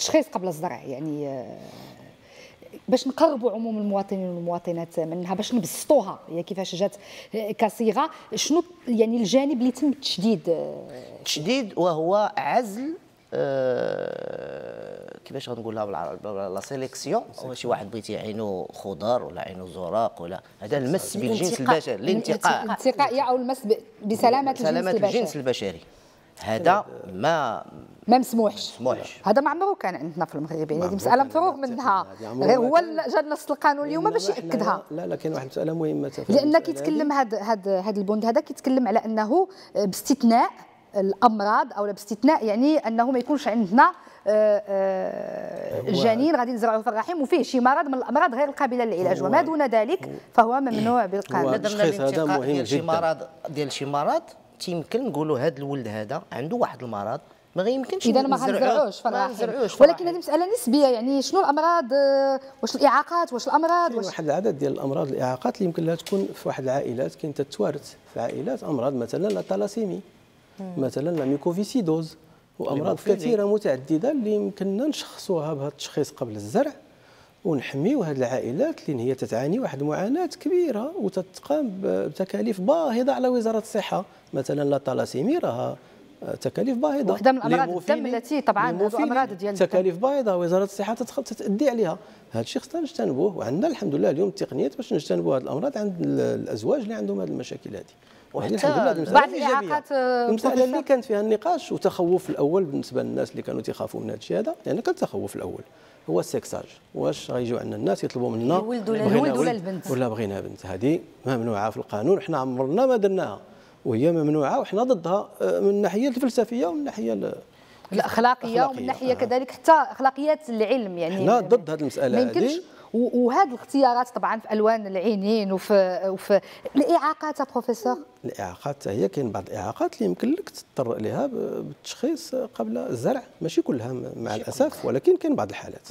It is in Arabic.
التشخيص قبل الزرع يعني آه، باش نقربوا عموم المواطنين والمواطنات منها باش نبسطوها هي كيفاش جات آه، كصيغه شنو يعني الجانب اللي تم التشديد آه، التشديد وهو عزل أه كيفاش غنقولها بالعربي لا سيليكسيون شي واحد بغيتي عينو خضار ولا عينو زراق ولا هذا المس بالجنس البشري الانتقاء الانتقائيه او المس بسلامه الجنس البشري, الجنس البشري. هذا ما ما مسموحش مسموحش هذا ما عمره كان عندنا في المغرب يعني هذه مساله مفروغ منها غير هو جا النص القانون اليوم باش ياكدها لا لا كاين واحد المساله مهمه لان كيتكلم هذا هذا هذا البند هذا كيتكلم على انه باستثناء الامراض او باستثناء يعني انه ما يكونش عندنا آه، آه، جنين غادي نزرعوه في الرحم وفيه شي مرض من الامراض غير القابله للعلاج وما دون ذلك فهو ممنوع بالقانون هذا مهم جدا شي مرض ديال شي مرض تيمكن نقولوا هذا الولد هذا عنده واحد المرض ما يمكنش اذا ما غنزرعوش فراح ولكن هذه مساله نسبيه يعني شنو الامراض آه، واش الاعاقات واش الامراض واش واحد العدد ديال الامراض الاعاقات اللي يمكن لها تكون في واحد العائلات كاين تتوارث في عائلات امراض مثلا لا تالاسيمي مثلا لا ميكوفيسيدوز وامراض كثيره متعدده اللي يمكننا نشخصوها بهذا التشخيص قبل الزرع ونحميو هذه العائلات اللي هي تتعاني واحد المعاناه كبيره وتتقام بتكاليف باهظه على وزاره الصحه مثلا لا تالاسيمي راها تكاليف باهظه وحده من الامراض الدم التي طبعا الامراض ديال تكاليف باهظه وزاره الصحه تتادي عليها هذا الشيء خصنا نجتنبوه وعندنا الحمد لله اليوم التقنيات باش نجتنبوا هذه الامراض عند الازواج اللي عندهم هذه المشاكل هذه وحتى بعض الاعاقات آه، المساله اللي كانت فيها النقاش وتخوف الاول بالنسبه للناس اللي كانوا تيخافوا من هذا الشيء هذا لان كان التخوف الاول هو السكساج واش غيجيو عندنا الناس يطلبوا منا الولد ولا البنت ولا بغينا بنت هذه ممنوعه في القانون حنا عمرنا ما درناها وهي ممنوعه وحنا ضدها آه، من الناحيه الفلسفيه ومن الناحيه الاخلاقيه ومن ناحيه كذلك حتى اخلاقيات العلم يعني حنا ضد هذه المساله هذه وهذه الاختيارات طبعا في الوان العينين وفي وفي الاعاقات بروفيسور الاعاقات هي كاين بعض الاعاقات اللي يمكن لك تضطر اليها بالتشخيص قبل الزرع ماشي كلها مع الاسف ولكن كاين بعض الحالات